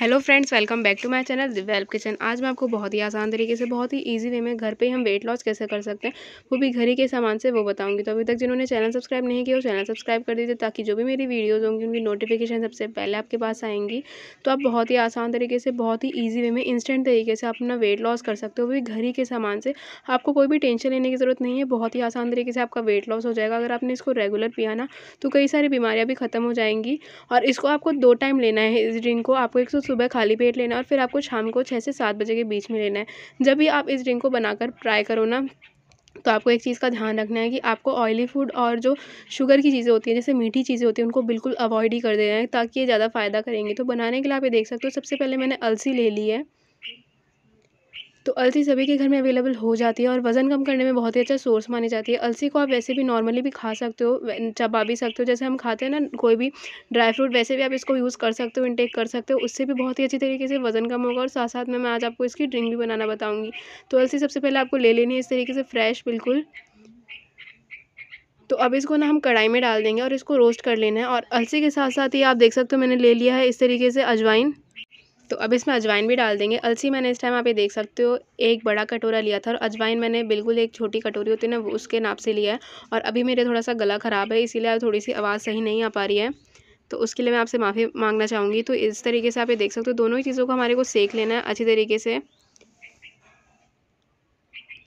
hello friends welcome back to my channel develop kitchen आज मैं आपको बहुत ही आसान तरीके से बहुत ही इजी वे में घर पे हम वेट लॉस कैसे कर सकते हैं वो भी घर ही के सामान से वो बताऊंगी तो अभी तक जिन्होंने चैनल सब्सक्राइब नहीं किया वो चैनल सब्सक्राइब कर दीजिए ताकि जो भी मेरी वीडियोज़ होंगी उनकी नोटिफिकेशन सबसे पहले आपके पास आएंगी तो आप बहुत ही आसान तरीके से बहुत ही ईजी वे में इंस्टेंट तरीके से आप अपना वेट लॉस कर सकते हो वो भी घर ही के सामान से आपको कोई भी टेंशन लेने की ज़रूरत नहीं है बहुत ही आसान तरीके से आपका वेट लॉस हो जाएगा अगर आपने इसको रेगुलर पिया ना तो कई सारी बीमारियाँ भी खत्म हो जाएंगी और इसको आपको दो टाइम लेना है इस ड्रिंक को आपको एक सुबह खाली पेट लेना है और फिर आपको शाम को छः से सात बजे के बीच में लेना है जब भी आप इस ड्रिंक को बनाकर ट्राई करो ना तो आपको एक चीज़ का ध्यान रखना है कि आपको ऑयली फूड और जो शुगर की चीज़ें होती हैं जैसे मीठी चीज़ें होती हैं उनको बिल्कुल अवॉइड ही कर देना है ताकि ये ज़्यादा फ़ायदा करेंगे तो बनाने के लिए आप ये देख सकते हो सबसे पहले मैंने अलसी ले ली है तो अलसी सभी के घर में अवेलेबल हो जाती है और वज़न कम करने में बहुत ही अच्छा सोर्स मानी जाती है अलसी को आप वैसे भी नॉर्मली भी खा सकते हो चबा भी सकते हो जैसे हम खाते हैं ना कोई भी ड्राई फ्रूट वैसे भी आप इसको यूज़ कर सकते हो इनटेक कर सकते हो उससे भी बहुत ही अच्छी तरीके से वज़न कम होगा और साथ साथ में मैं आज आपको इसकी ड्रिंक भी बनाना बताऊँगी तो अलसी सबसे पहले आपको ले लेनी है इस तरीके से फ्रेश बिल्कुल तो अब इसको ना हम कढ़ाई में डाल देंगे और इसको रोस्ट कर लेना है और अलसी के साथ साथ ही आप देख सकते हो मैंने ले लिया है इस तरीके से अजवाइन तो अब इसमें अजवाइन भी डाल देंगे अलसी मैंने इस टाइम आप ये देख सकते हो एक बड़ा कटोरा लिया था और अजवाइन मैंने बिल्कुल एक छोटी कटोरी होती है ना उसके नाप से लिया है और अभी मेरे थोड़ा सा गला ख़राब है इसीलिए थोड़ी सी आवाज़ सही नहीं आ पा रही है तो उसके लिए मैं आपसे माफ़ी मांगना चाहूँगी तो इस तरीके से आप ये देख सकते हो दोनों ही चीज़ों को हमारे को सेक लेना है अच्छी तरीके से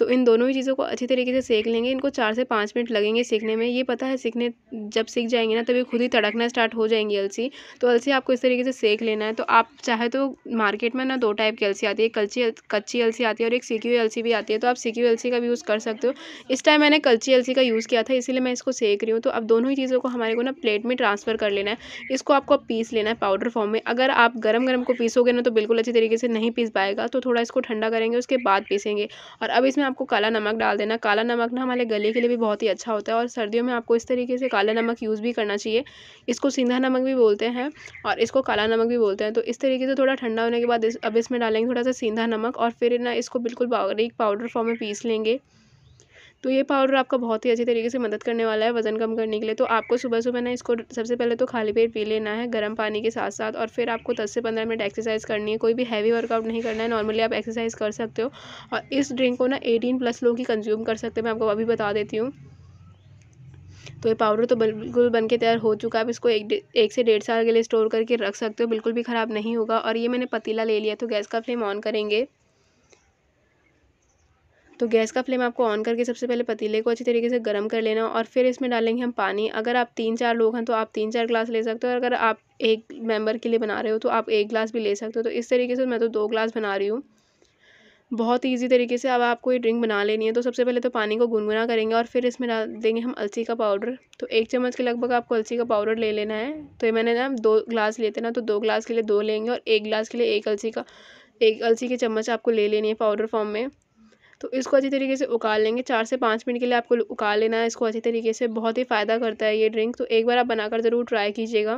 तो इन दोनों ही चीज़ों को अच्छी तरीके से सेक लेंगे इनको चार से पाँच मिनट लगेंगे सीखने में ये पता है सीखने जब सीख जाएंगे ना तभी खुद ही तड़कना स्टार्ट हो जाएंगी अलसी तो अलसी आपको इस तरीके से सेक लेना है तो आप चाहे तो मार्केट में ना दो टाइप की अलसी आती है कलची कच्ची अलसी आती है और एक सीखी हुई अलसी भी आती है तो आप सीखी हुई अलसी का भी यूज़ कर सकते हो इस टाइम मैंने कल्ची अलसी का यूज़ किया था इसीलिए मैं इसको सेक रही हूँ तो अब दोनों ही चीज़ों को हमारे को ना प्लेट में ट्रांसफ़र कर लेना है इसको आपको पीस लेना है पाउडर फॉर्म में अगर आप गर्म गर्म को पीसोगे ना तो बिल्कुल अच्छी तरीके से नहीं पीस पाएगा तो थोड़ा इसको ठंडा करेंगे उसके बाद पीसेंगे और अब इसमें आपको काला नमक डाल देना काला नमक ना हमारे गले के लिए भी बहुत ही अच्छा होता है और सर्दियों में आपको इस तरीके से काला नमक यूज़ भी करना चाहिए इसको सीधा नमक भी बोलते हैं और इसको काला नमक भी बोलते हैं तो इस तरीके से थोड़ा ठंडा होने के बाद अब इसमें डालेंगे थोड़ा सा सीधा नमक और फिर ना इसको बिल्कुल बारीक पाउडर फॉर्म में पीस लेंगे तो ये पाउडर आपका बहुत ही अच्छी तरीके से मदद करने वाला है वज़न कम करने के लिए तो आपको सुबह सुबह ना इसको सबसे पहले तो खाली पेट पी लेना है गर्म पानी के साथ साथ और फिर आपको दस से पंद्रह मिनट एक्सरसाइज करनी है कोई भी हैवी वर्कआउट नहीं करना है नॉर्मली आप एक्सरसाइज कर सकते हो और इस ड्रिंक को ना एटीन प्लस लोग ही कंज्यूम कर सकते हैं मैं आपको अभी बता देती हूँ तो ये पाउडर तो बिल्कुल बन के तैयार हो चुका है आप इसको एक एक से डेढ़ साल के लिए स्टोर करके रख सकते हो बिल्कुल भी ख़राब नहीं होगा और ये मैंने पतीला ले लिया तो गैस का फ्लेम ऑन करेंगे तो गैस का फ्लेम आपको ऑन करके सबसे पहले पतीले को अच्छी तरीके से गर्म कर लेना और फिर इसमें डालेंगे हम पानी अगर आप तीन चार लोग हैं तो आप तीन चार ग्लास ले सकते हो और अगर आप एक मेंबर के लिए बना रहे हो तो आप एक ग्लास भी ले सकते हो तो इस तरीके से मैं तो दो ग्लास बना रही हूँ बहुत ईजी तरीके से अब आपको ये ड्रिंक बना लेनी है तो सबसे पहले तो पानी को गुनगुना करेंगे और फिर इसमें डाल देंगे हम अलसी का पाउडर तो एक चम्मच के लगभग आपको अलसी का पाउडर ले लेना है तो ये मैंने ना दो ग्लास लेते ना तो दो ग्लास के लिए दो लेंगे और एक ग्लास के लिए एक अलसी का एक अलसी के चम्मच आपको ले लेनी है पाउडर फॉर्म में तो इसको अच्छी तरीके से उकाल लेंगे चार से पाँच मिनट के लिए आपको उकाल लेना है इसको अच्छी तरीके से बहुत ही फ़ायदा करता है ये ड्रिंक तो एक बार आप बनाकर ज़रूर ट्राई कीजिएगा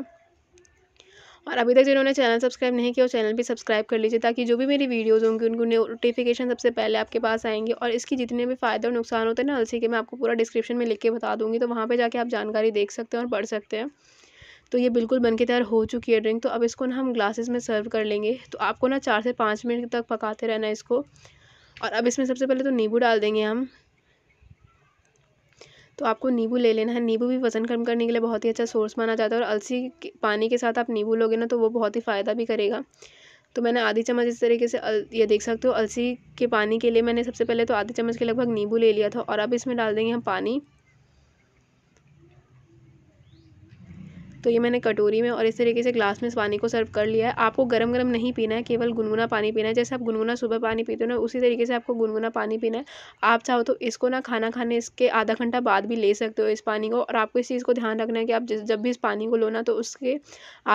और अभी तक जिन्होंने चैनल सब्सक्राइब नहीं किया वो चैनल भी सब्सक्राइब कर लीजिए ताकि जो भी मेरी वीडियोज़ होंगी उनको नोटिफिकेशन सबसे पहले आपके पास आएंगे और इसकी जितने भी फ़ायदे और नुकसान होते हैं ना अलसी के मैं आपको पूरा डिस्क्रिप्शन में लिख के बता दूंगी तो वहाँ पर जाके आप जानकारी देख सकते हैं और पढ़ सकते हैं तो ये बिल्कुल बन के तैयार हो चुकी है ड्रिंक तो अब इसको ना हम ग्लासेस में सर्व कर लेंगे तो आपको ना चार से पाँच मिनट तक पकाते रहना इसको और अब इसमें सबसे पहले तो नींबू डाल देंगे हम तो आपको नींबू ले लेना है नींबू भी वज़न कम करने के लिए बहुत ही अच्छा सोर्स माना जाता है और अलसी के पानी के साथ आप नींबू लोगे ना तो वो बहुत ही फ़ायदा भी करेगा तो मैंने आधी चम्मच इस तरीके से ये देख सकते हो अलसी के पानी के लिए मैंने सबसे पहले तो आधी चम्मच के लगभग नींबू ले लिया था और अब इसमें डाल देंगे हम पानी तो ये मैंने कटोरी में और इस तरीके से ग्लास में इस पानी को सर्व कर लिया है आपको गर्म गर्म नहीं पीना है केवल गुनगुना पानी पीना है जैसे आप गुनगुना सुबह पानी पीते हो ना उसी तरीके से आपको गुनगुना पानी पीना है आप चाहो तो इसको ना खाना खाने इसके आधा घंटा बाद भी ले सकते हो इस पानी को और आपको इस चीज़ को ध्यान रखना है कि आप जब भी इस पानी को लो ना तो उसके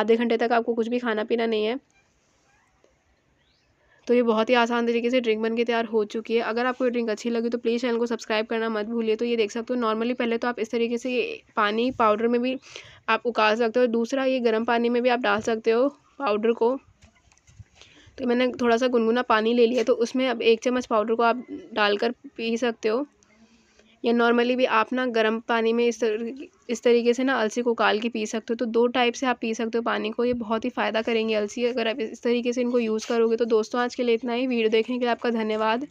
आधे घंटे तक आपको कुछ भी खाना पीना नहीं है तो ये बहुत ही आसान तरीके से ड्रिंक बन के तैयार हो चुकी है अगर आपको ये ड्रिंक अच्छी लगी तो प्लीज़ चैनल को सब्सक्राइब करना मत भूलिए तो ये देख सकते हो नॉर्मली पहले तो आप इस तरीके से पानी पाउडर में भी आप उकाल सकते हो दूसरा ये गर्म पानी में भी आप डाल सकते हो पाउडर को तो मैंने थोड़ा सा गुनगुना पानी ले लिया तो उसमें अब एक चम्मच पाउडर को आप डालकर पी सकते हो या नॉर्मली भी आप ना गर्म पानी में इस तर, इस तरीके से ना अलसी को उकाल के पी सकते हो तो दो टाइप से आप पी सकते हो पानी को ये बहुत ही फ़ायदा करेंगे अलसी अगर आप इस तरीके से इनको यूज़ करोगे तो दोस्तों आज के लिए इतना ही वीडियो देखने के लिए आपका धन्यवाद